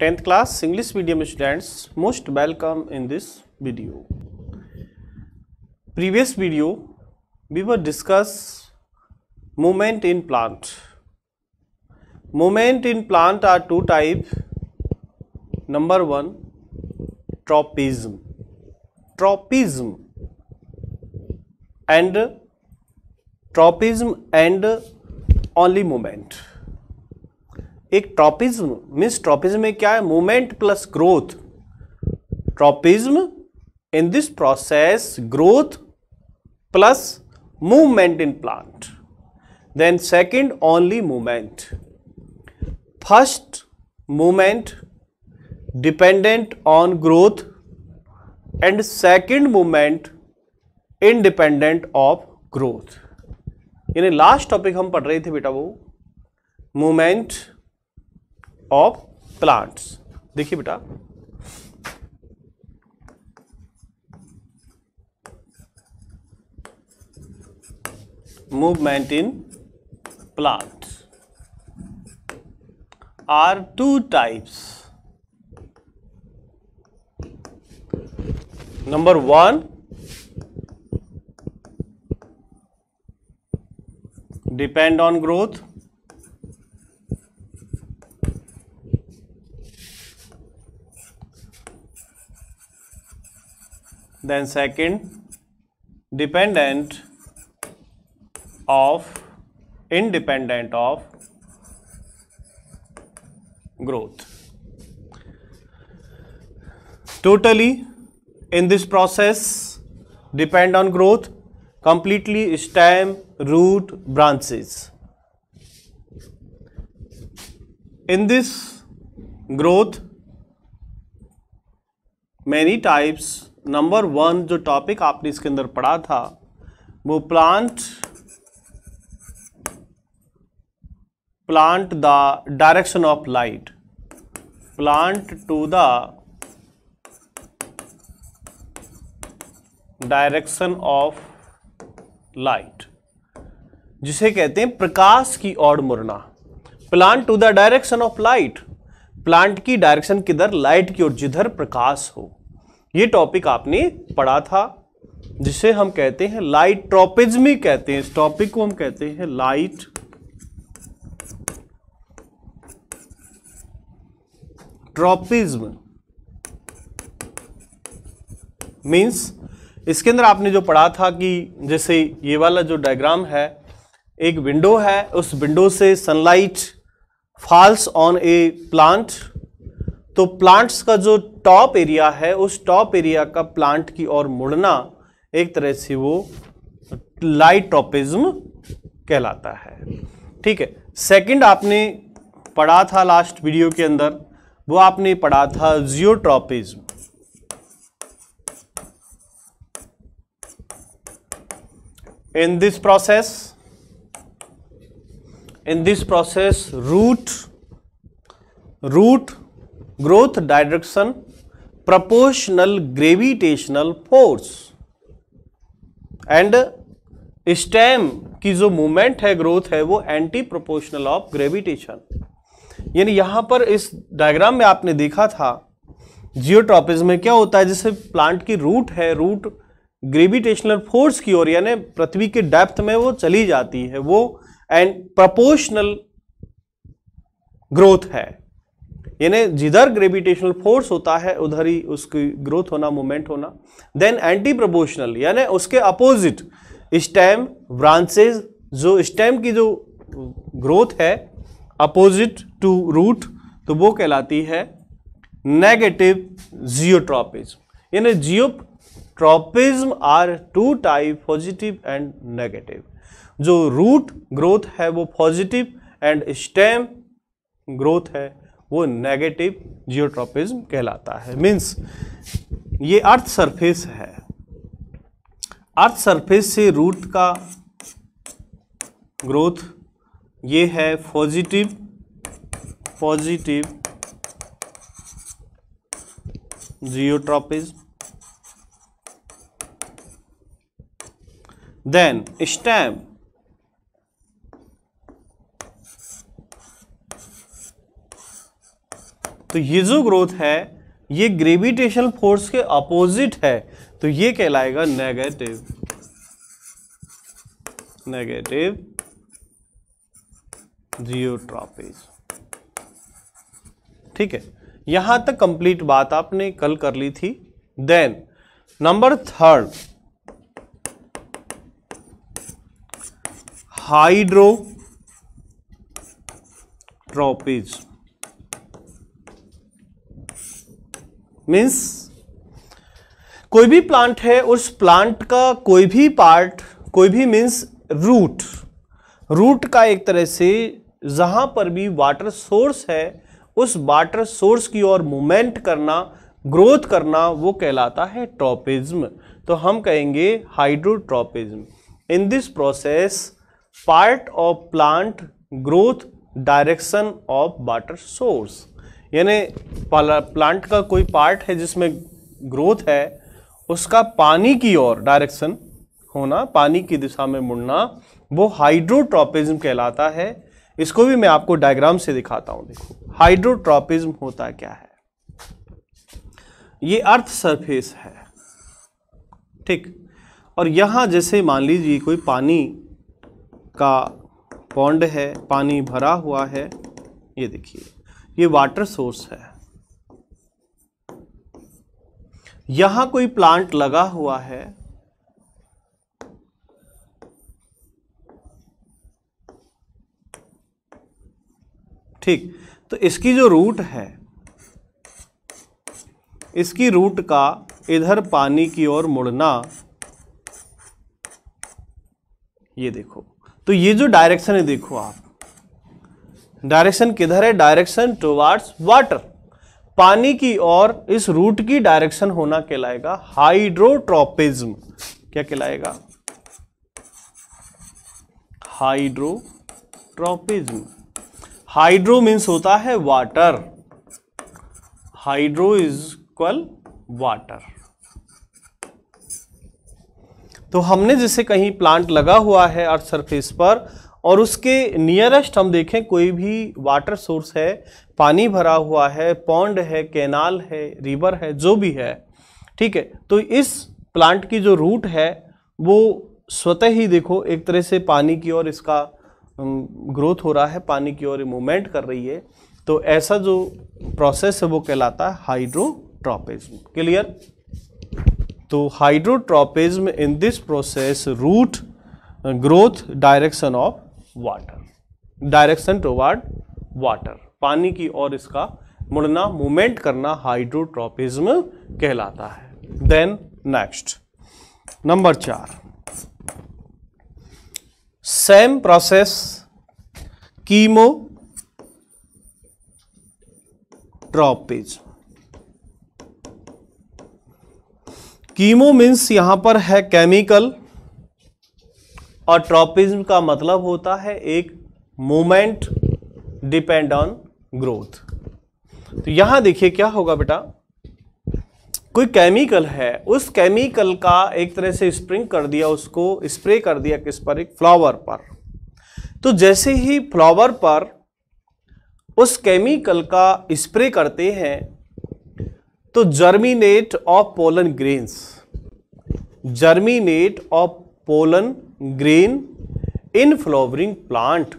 tenth class English medium students most welcome in this video previous video we were discuss moment in plant moment in plant are two type number one tropism tropism and tropism and only moment एक tropism means tropism में क्या है movement plus growth tropism in this process growth plus movement in plant then second only movement first movement dependent on growth and second movement independent of growth यानी last topic हम पढ़ रहे थे बेटा वो मूवमेंट ऑफ प्लांट्स देखिए बेटा movement in plant are two types number one depend on growth then second dependent of independent of growth totally in this process depend on growth completely stem root branches in this growth many types number one जो topic आपने इसके अंदर पढ़ा था वो plant plant the direction of light plant to the direction of light जिसे कहते हैं प्रकाश की ओर मुड़ना plant to the direction of light plant की डायरेक्शन किधर लाइट की ओर जिधर प्रकाश हो ये टॉपिक आपने पढ़ा था जिसे हम कहते हैं लाइट ट्रॉपिज्मी कहते हैं इस टॉपिक को हम कहते हैं लाइट ट्रॉपिज्म मीन्स इसके अंदर आपने जो पढ़ा था कि जैसे ये वाला जो डायग्राम है एक विंडो है उस विंडो से sunlight falls on a plant तो प्लांट्स का जो टॉप एरिया है उस टॉप एरिया का प्लांट की ओर मुड़ना एक तरह से वो लाइट्रोपिज्म कहलाता है ठीक है सेकंड आपने पढ़ा था लास्ट वीडियो के अंदर वो आपने पढ़ा था geotropism in this process in this process root root growth direction proportional gravitational force and stem की जो मूवमेंट है ग्रोथ है वो एंटी प्रोपोर्शनल ऑफ ग्रेविटेशन यानी यहां पर इस डायग्राम में आपने देखा था जियोट्रॉपिज में क्या होता है जैसे प्लांट की रूट है रूट ग्रेविटेशनल फोर्स की ओर यानी पृथ्वी के डेप्थ में वो चली जाती है वो एंड प्रोपोर्शनल ग्रोथ है यानी जिधर ग्रेविटेशनल फोर्स होता है उधर ही उसकी ग्रोथ होना मोमेंट होना देन एंटी प्रोपोर्शनल यानी उसके अपोजिट स्टेम ब्रांचेज जो स्टेम की जो ग्रोथ है अपोजिट टू रूट तो वो कहलाती है नेगेटिव जियोट्रॉपिज यानी geotropism are two type positive and negative जो रूट ग्रोथ है वो पॉजिटिव एंड स्टेम ग्रोथ है वो नेगेटिव जियोट्रॉपिज्म कहलाता है मीन्स ये अर्थ सरफेस है अर्थ सरफेस से रूट का ग्रोथ ये है positive positive geotropism then stem तो ये जो ग्रोथ है ये ग्रेविटेशनल फोर्स के अपोजिट है तो ये कहलाएगा नेगेटिव नेगेटिव जियोट्रॉपिज ठीक है यहां तक कंप्लीट बात आपने कल कर ली थी then number third hydrotropism means कोई भी प्लांट है उस प्लांट का कोई भी पार्ट कोई भी मीन्स रूट रूट का एक तरह से जहां पर भी वाटर सोर्स है उस वाटर सोर्स की ओर मूवमेंट करना ग्रोथ करना वो कहलाता है ट्रॉपिज्म तो हम कहेंगे hydrotropism in this process part of plant growth direction of water source यानी प्लांट का कोई पार्ट है जिसमें ग्रोथ है उसका पानी की ओर डायरेक्शन होना पानी की दिशा में मुड़ना वो हाइड्रोट्रॉपिज्म कहलाता है इसको भी मैं आपको डायग्राम से दिखाता हूं देखो हाइड्रोट्रॉपिज्म होता क्या है ये अर्थ सरफेस है ठीक और यहाँ जैसे मान लीजिए कोई पानी का पॉन्ड है पानी भरा हुआ है ये देखिए ये वाटर सोर्स है यहां कोई प्लांट लगा हुआ है ठीक तो इसकी जो रूट है इसकी रूट का इधर पानी की ओर मुड़ना ये देखो तो ये जो डायरेक्शन है देखो आप डायरेक्शन किधर है डायरेक्शन टुवार्ड्स वाटर पानी की ओर इस रूट की डायरेक्शन होना कहलाएगा हाइड्रोट्रोपिज्म क्या कहलाएगा हाइड्रोट्रोपिज्म हाइड्रो मीन्स होता है water hydro is equal water तो हमने जिसे कहीं प्लांट लगा हुआ है अर्थ सरफेस पर और उसके नियरेस्ट हम देखें कोई भी वाटर सोर्स है पानी भरा हुआ है पौंड है कैनाल है रिवर है जो भी है ठीक है तो इस प्लांट की जो रूट है वो स्वतः ही देखो एक तरह से पानी की ओर इसका ग्रोथ हो रहा है पानी की ओर मूवमेंट कर रही है तो ऐसा जो प्रोसेस है वो कहलाता है हाइड्रोट्रॉपिज्म क्लियर तो hydrotropism in this process root growth direction of water direction toward water पानी की ओर इसका मुड़ना मूवमेंट करना हाइड्रोट्रोपिज्म कहलाता है देन नेक्स्ट नंबर चार same process chemotropism chemo means यहां पर है केमिकल और ट्रॉपिज्म का मतलब होता है एक मोमेंट डिपेंड ऑन ग्रोथ तो यहां देखिए क्या होगा बेटा कोई केमिकल है उस केमिकल का एक तरह से स्प्रिंग कर दिया उसको स्प्रे कर दिया किस पर एक फ्लावर पर तो जैसे ही फ्लावर पर उस केमिकल का स्प्रे करते हैं तो germinate of pollen grains germinate of pollen green in flowering plant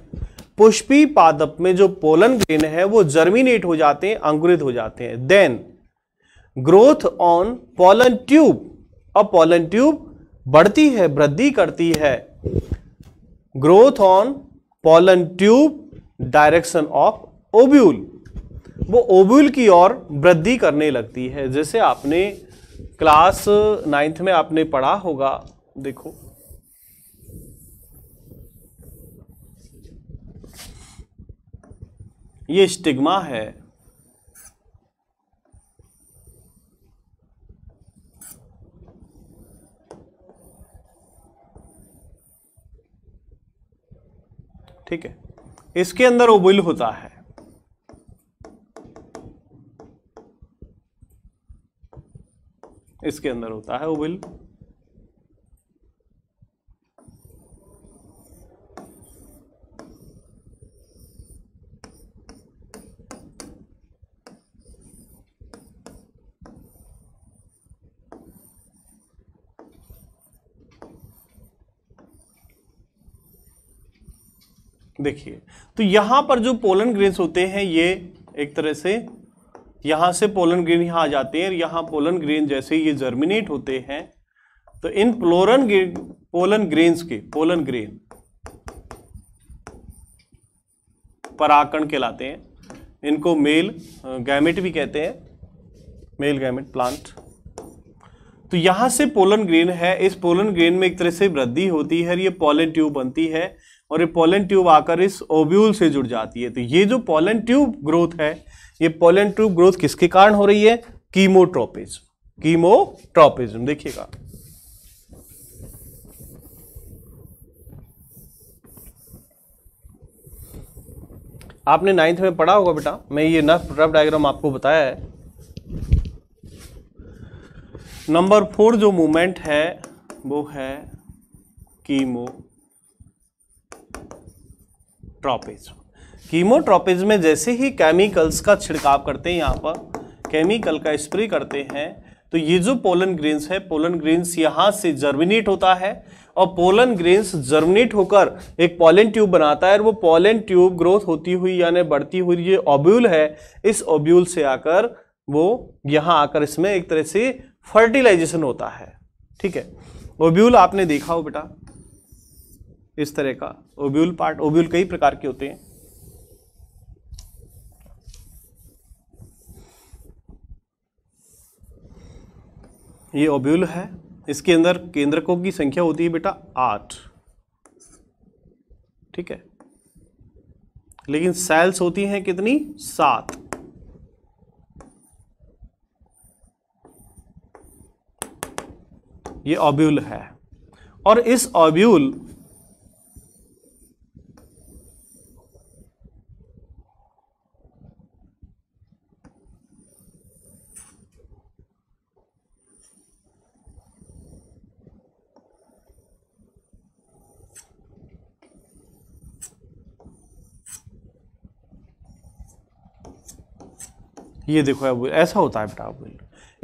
पुष्पी पादप में जो पोलन ग्रेन है वो जर्मिनेट हो जाते हैं अंकुरित हो जाते हैं then growth on pollen tube अब पोलन ट्यूब बढ़ती है वृद्धि करती है growth on pollen tube direction of ovule वो ओब्यूल की ओर वृद्धि करने लगती है जैसे आपने क्लास नाइन्थ में आपने पढ़ा होगा देखो ये स्टिग्मा है ठीक है इसके अंदर ओबुल होता है इसके अंदर होता है ओबिल देखिए तो यहां पर जो पोलन ग्रेन्स होते हैं ये एक तरह से यहां से पोलन ग्रेन यहां आ जाते हैं और पोलन ग्रेन जैसे ये जर्मिनेट होते हैं तो इन प्लोरन ग्रेन पोलन ग्रेन्स के पोलन ग्रेन पराकण कहलाते हैं इनको मेल गैमेट भी कहते हैं मेल गैमेट प्लांट तो यहां से पोलन ग्रेन है इस पोलन ग्रेन में एक तरह से वृद्धि होती है और ये पोलन ट्यूब बनती है और ये पोलन ट्यूब आकर इस ओब्यूल से जुड़ जाती है तो ये जो पोलन ट्यूब ग्रोथ है ये पोलन ट्यूब ग्रोथ किसके कारण हो रही है कीमोट्रोपिज्म कीमोट्रोपिज्म देखिएगा आपने नाइन्थ में पढ़ा होगा बेटा मैं ये नर्फ ड्राफ डायग्राम आपको बताया है नंबर फोर जो मूवमेंट है वो है कीमो कीमोट्रोपिज्म कीमोट्रोपिज्म में जैसे ही केमिकल्स का छिड़काव करते हैं यहाँ पर केमिकल का स्प्रे करते हैं तो ये जो पोलन ग्रेन्स है पोलन ग्रेन्स यहाँ से जर्मिनेट होता है और पोलन ग्रेन्स जर्मिनेट होकर एक पोलन ट्यूब बनाता है और वो पोलन ट्यूब ग्रोथ होती हुई यानी बढ़ती हुई ये ओब्यूल है इस ओब्यूल से आकर वो यहाँ आकर इसमें एक तरह से फर्टिलाइजेशन होता है ठीक है ओब्यूल आपने देखा हो बेटा इस तरह का ओब्यूल पार्ट ओब्यूल कई प्रकार के होते हैं ये ओब्यूल है इसके अंदर केंद्रकों की संख्या होती है बेटा आठ ठीक है लेकिन सेल्स होती हैं कितनी सात ये ऑब्यूल है और इस ऑब्यूल ये देखो अब ऐसा होता है बेटा आप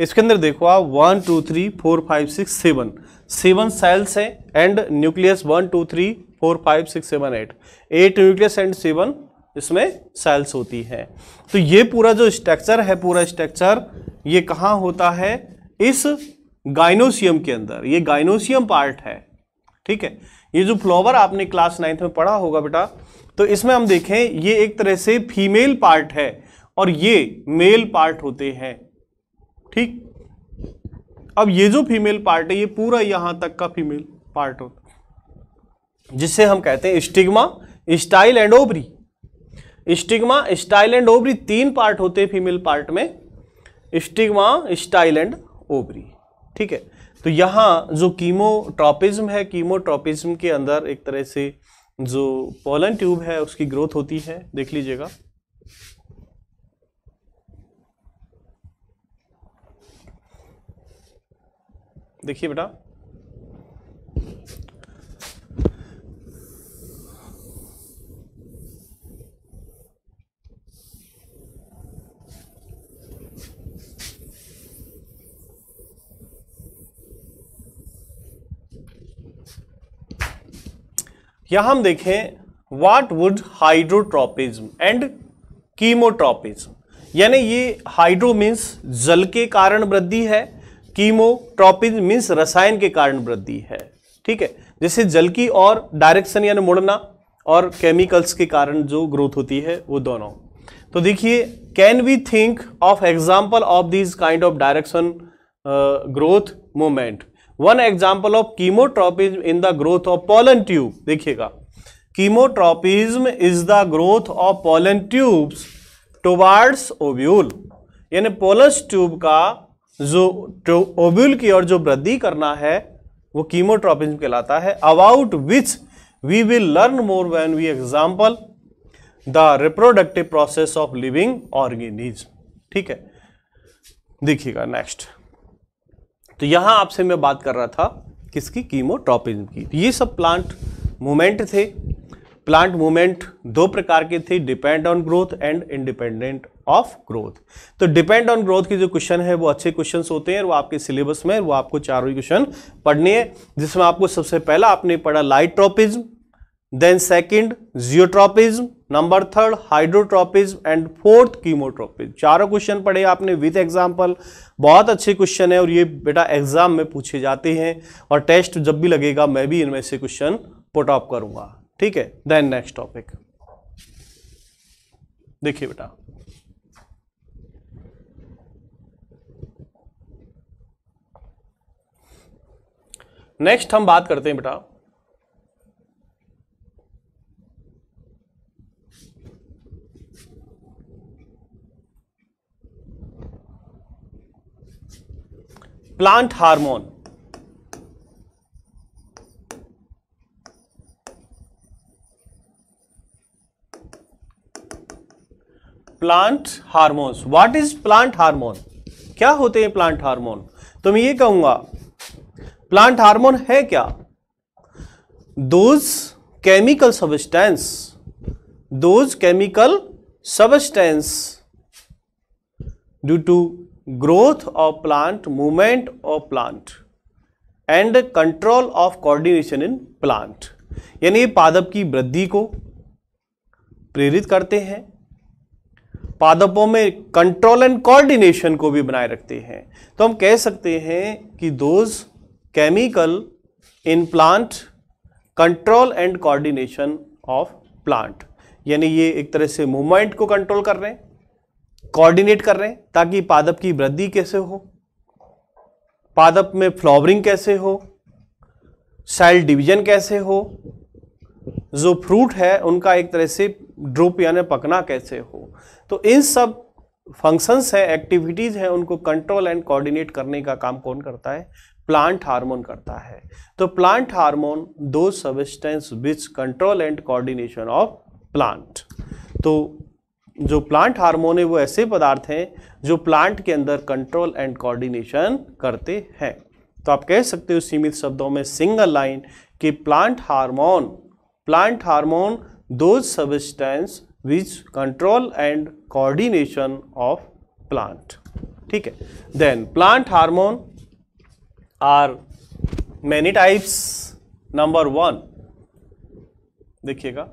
इसके अंदर देखो आप one two three four five six seven seven cells हैं and nucleus one two three four five six seven eight eight nucleus and seven इसमें सेल्स होती हैं तो ये पूरा जो स्ट्रक्चर है पूरा स्ट्रक्चर ये कहाँ होता है इस गाइनोसियम के अंदर ये गाइनोसियम पार्ट है ठीक है ये जो फ्लावर आपने क्लास नाइन्थ में पढ़ा होगा बेटा तो इसमें हम देखें ये एक तरह से फीमेल पार्ट है और ये मेल पार्ट होते हैं ठीक अब ये जो फीमेल पार्ट है ये पूरा यहां तक का फीमेल पार्ट होता है हम कहते हैं stigma style and ovary stigma style and ovary तीन पार्ट होते हैं फीमेल पार्ट में स्टिग्मा स्टाइल एंड ओबरी ठीक है तो यहां जो कीमोट्रॉपिज्म है कीमोट्रॉपिज्म के अंदर एक तरह से जो पोलन ट्यूब है उसकी ग्रोथ होती है देख लीजिएगा देखिए बेटा यहां हम देखें what would hydrotropism and chemotropism यानी ये हाइड्रो मीन्स जल के कारण वृद्धि है कीमोट्रोपिन मीन्स रसायन के कारण वृद्धि है ठीक है जैसे जल की और डायरेक्शन यानी मुड़ना और केमिकल्स के कारण जो ग्रोथ होती है वो दोनों तो देखिए can we think of example of this kind of direction growth moment one example of chemotropism in the growth of pollen tube देखिएगा chemotropism is the growth of pollen tubes towards ovule यानी pollen tube का जो ovule की ओर जो वृद्धि करना है वो कीमोट्रॉपिज्म कहलाता है about which we will learn more when we example the reproductive process of living organism ठीक है देखिएगा नेक्स्ट तो यहां आपसे मैं बात कर रहा था किसकी कीमोट्रॉपिज्म की तो ये सब प्लांट मूवमेंट थे प्लांट मूवमेंट दो प्रकार के थे depend on growth and independent of growth तो डिपेंड ऑन ग्रोथ के जो क्वेश्चन है वो अच्छे क्वेश्चन होते हैं वो आपके सिलेबस में वो आपको चारों ही क्वेश्चन पढ़ने हैं जिसमें आपको सबसे पहला आपने पढ़ा light tropism then second geotropism number third hydrotropism and fourth chemotropism चारों क्वेश्चन पढ़े आपने विथ एग्जाम्पल बहुत अच्छे क्वेश्चन है और ये बेटा एग्जाम में पूछे जाते हैं और टेस्ट जब भी लगेगा मैं भी इनमें से क्वेश्चन पुट ऑफ करूंगा ठीक है देन नेक्स्ट टॉपिक देखिए बेटा नेक्स्ट हम बात करते हैं बेटा plant hormone plant hormones what is plant hormone क्या होते हैं प्लांट हार्मोन तो मैं ये कहूंगा प्लांट हार्मोन है क्या those chemical substance those chemical substance due to growth of plant movement of plant and control of coordination in plant यानी पादप की वृद्धि को प्रेरित करते हैं पादपों में कंट्रोल एंड कोऑर्डिनेशन को भी बनाए रखते हैं तो हम कह सकते हैं कि those chemical in plant control and coordination of plant यानी ये एक तरह से मूवमेंट को कंट्रोल कर रहे हैं कोऑर्डिनेट कर रहे हैं ताकि पादप की वृद्धि कैसे हो पादप में फ्लावरिंग कैसे हो सेल डिवीजन कैसे हो जो फ्रूट है उनका एक तरह से ड्रुप यानी पकना कैसे हो तो इन सब फंक्शंस हैं एक्टिविटीज़ हैं उनको कंट्रोल एंड कोऑर्डिनेट करने का काम कौन करता है प्लांट हार्मोन करता है तो प्लांट हार्मोन दो substance which control and coordination of plant तो जो प्लांट हार्मोन है वो ऐसे पदार्थ हैं जो प्लांट के अंदर कंट्रोल एंड कोऑर्डिनेशन करते हैं तो आप कह सकते हो सीमित शब्दों में सिंगल लाइन कि प्लांट हार्मोन प्लांट हार्मोन दो substance which control and coordination of plant ठीक है then plant hormone are many types number one देखिएगा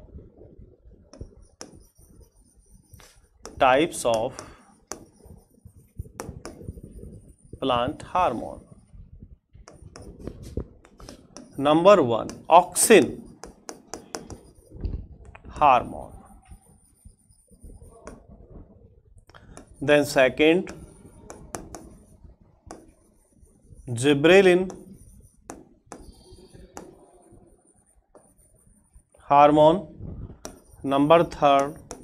types of plant hormone number one auxin hormone then second gibberellin hormone number third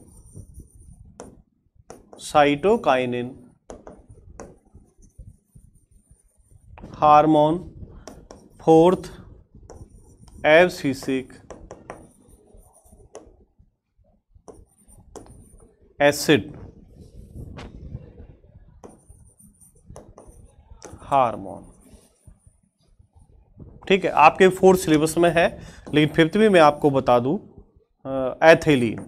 cytokinin hormone fourth abscisic acid hormone ठीक है आपके fourth syllabus में है लेकिन fifth में मैं आपको बता दूं एथेलिन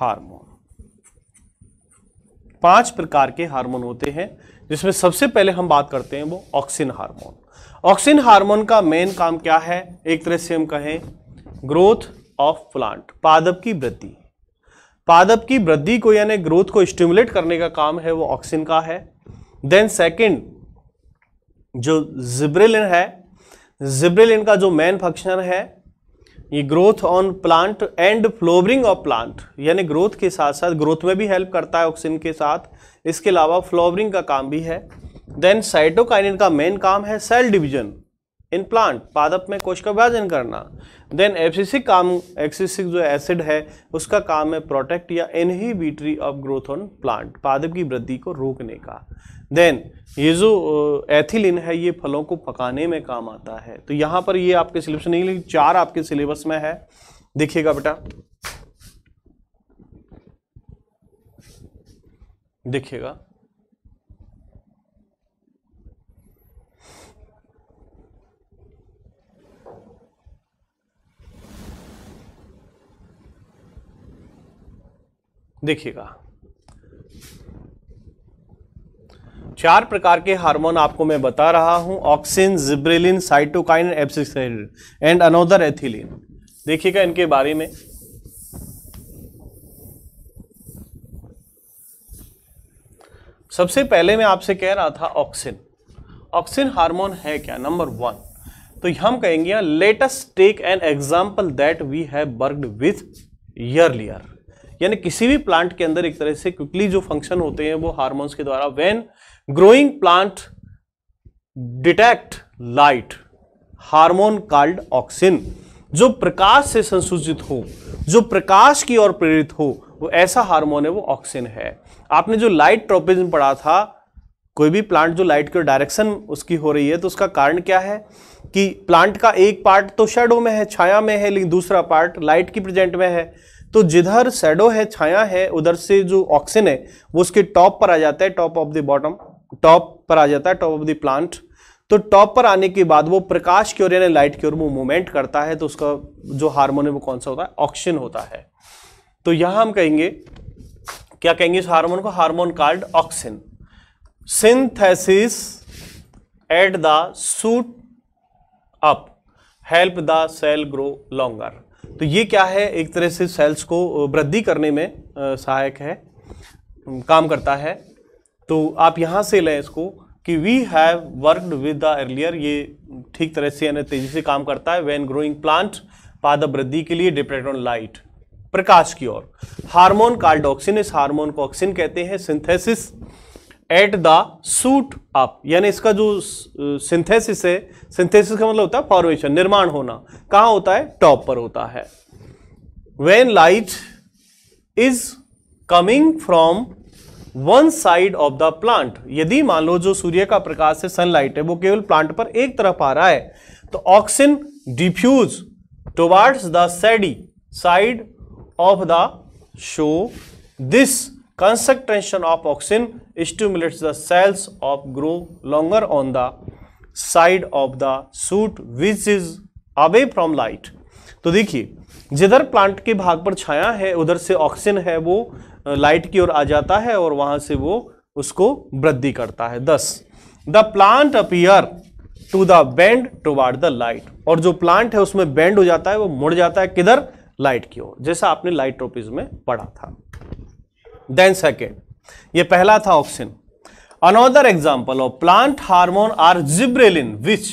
हार्मोन पांच प्रकार के हार्मोन होते हैं जिसमें सबसे पहले हम बात करते हैं वो ऑक्सिन हार्मोन ऑक्सिन हार्मोन का मेन काम क्या है एक तरह से हम कहें ग्रोथ ऑफ प्लांट पादप की वृद्धि पादप की वृद्धि को यानी ग्रोथ को स्टिमुलेट करने का काम है वो ऑक्सिन का है देन सेकंड जो जिब्रेलिन है जिब्रेलिन का जो मेन फंक्शन है ये growth on plant and flowering of plant यानी ग्रोथ के साथ साथ ग्रोथ में भी हेल्प करता है ऑक्सीजन के साथ इसके अलावा फ्लोवरिंग का काम भी है देन साइटोकाइनिन का मेन काम है सेल डिवीजन इन प्लांट पादप में कोश का विभाजन करना देन एफसीसी काम एक्सिसिक जो एसिड है उसका काम है प्रोटेक्ट या inhibitory of growth on plant पादप की वृद्धि को रोकने का देन ये जो एथिलिन है ये फलों को पकाने में काम आता है तो यहाँ पर ये आपके सिलेबस नहीं लेकिन चार आपके सिलेबस में है देखिएगा बेटा देखिएगा देखिएगा चार प्रकार के हार्मोन आपको मैं बता रहा हूं auxin gibberellin cytokine abscisic and another ethylene देखिएगा इनके बारे में सबसे पहले मैं आपसे कह रहा था ऑक्सिन ऑक्सिन हार्मोन है क्या नंबर वन तो हम कहेंगे latest take an example that we have worked with earlier यानी किसी भी प्लांट के अंदर एक तरह से क्विकली जो फंक्शन होते हैं वो हार्मोन्स के द्वारा when growing plant detect light hormone called auxin जो प्रकाश से संसूचित हो जो प्रकाश की ओर प्रेरित हो वो ऐसा हार्मोन है वो ऑक्सिन है आपने जो लाइट ट्रोपिज्म पढ़ा था कोई भी प्लांट जो लाइट की डायरेक्शन उसकी हो रही है तो उसका कारण क्या है कि प्लांट का एक पार्ट तो शेडो में है छाया में है लेकिन दूसरा पार्ट लाइट की प्रेजेंट में है तो जिधर शेडो है छाया है उधर से जो ऑक्सीजन है वो उसके टॉप पर आ जाता है top of the bottom top पर आ जाता है टॉप ऑफ द प्लांट तो टॉप पर आने के बाद वो प्रकाश की ओर यानी लाइट की ओर वो मूवमेंट करता है तो उसका जो हार्मोन है वो कौन सा होता है ऑक्सीजन होता है तो यहां हम कहेंगे क्या कहेंगे इस हार्मोन को hormone called oxygen synthesis at the shoot up help the cell grow longer तो ये क्या है एक तरह से सेल्स को वृद्धि करने में सहायक है काम करता है तो आप यहाँ से लें इसको कि we have worked with the earlier ये ठीक तरह से यानी तेजी से काम करता है वैन ग्रोइंग प्लांट पादप वृद्धि के लिए डिपेंड ऑन लाइट प्रकाश की ओर हार्मोन कार्डोक्सिन इस हार्मोन को ऑक्सिन कहते हैं synthesis at the shoot up यानी इसका जो सिंथेसिस है सिंथेसिस का मतलब होता है फॉर्मेशन निर्माण होना कहां होता है टॉप पर होता है when light is coming from one side of the plant यदि मान लो जो सूर्य का प्रकाश है सनलाइट है वो केवल प्लांट पर एक तरफ आ रहा है तो oxygen diffuse towards the shady side of the shoot this concentration of oxygen stimulate the cells of grow longer on the side of the shoot which is away from light तो देखिए जिधर plant के भाग पर छाया है उधर से oxygen है वो लाइट की ओर आ जाता है और वहां से वो उसको वृद्धि करता है thus the plant appear to the bend toward the light और जो प्लांट है उसमें बेंड हो जाता है वो मुड़ जाता है किधर लाइट की ओर जैसा आपने लाइट ट्रोपिज में पढ़ा था देन सेकेंड ये पहला था option another example of plant hormone are gibberellin which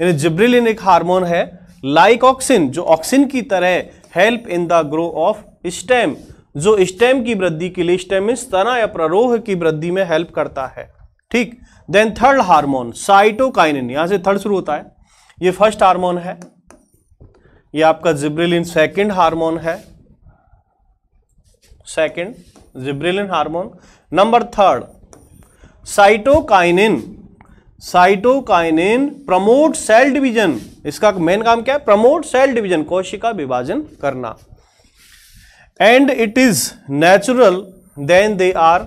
यानी जिब्रेलिन एक हार्मोन है लाइक like ऑक्सिन जो ऑक्सिन की तरह help in the grow of stem जो स्टेम की वृद्धि के लिए स्टेम इस तरह या प्ररोह की वृद्धि में हेल्प करता है ठीक देन थर्ड हार्मोन साइटोकाइनिन यहां से थर्ड शुरू होता है ये फर्स्ट हार्मोन है ये आपका जिब्रेलिन सेकेंड हार्मोन है second gibberellin hormone number third cytokinin cytokinin promote cell division इसका मेन काम क्या है प्रमोट सेल डिवीजन कोशिका विभाजन करना and it is natural then they are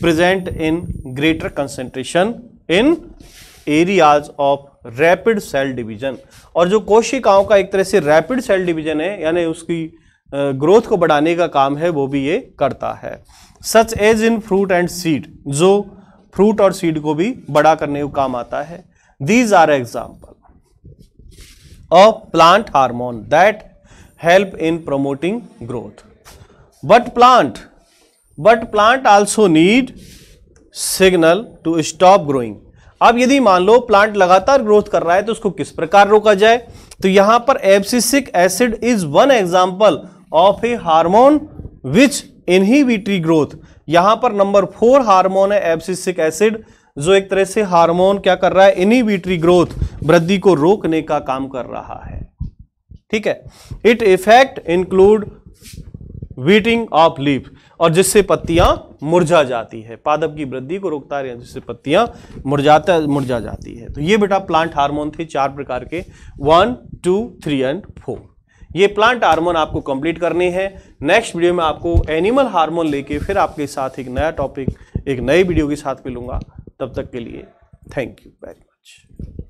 present in greater concentration in areas of rapid cell division और जो कोशिकाओं का एक तरह से रैपिड सेल डिवीजन है यानी उसकी ग्रोथ को बढ़ाने का काम है वो भी ये करता है such as in fruit and seed जो फ्रूट और सीड को भी बड़ा करने का काम आता है these are example a plant hormone that help in promoting growth but plant but plant also need signal to stop growing अब यदि मान लो प्लांट लगातार ग्रोथ कर रहा है तो उसको किस प्रकार रोका जाए तो यहां पर abscisic acid is one example of a hormone which inhibitory growth यहां पर नंबर फोर हार्मोन है एब्सिसिक एसिड जो एक तरह से हार्मोन क्या कर रहा है इनहिबिटरी ग्रोथ वृद्धि को रोकने का काम कर रहा है ठीक है it effect include wilting of leaf और जिससे पत्तियां मुरझा जाती है पादप की वृद्धि को रोकता रहे जिससे पत्तियां मुरझाता मुरझा जाती है तो ये बेटा प्लांट हार्मोन थे चार प्रकार के one two three and four ये प्लांट हार्मोन आपको कंप्लीट करनी है नेक्स्ट वीडियो में आपको एनिमल हार्मोन लेके फिर आपके साथ एक नया टॉपिक एक नए वीडियो के साथ मिलूंगा तब तक के लिए थैंक यू वेरी मच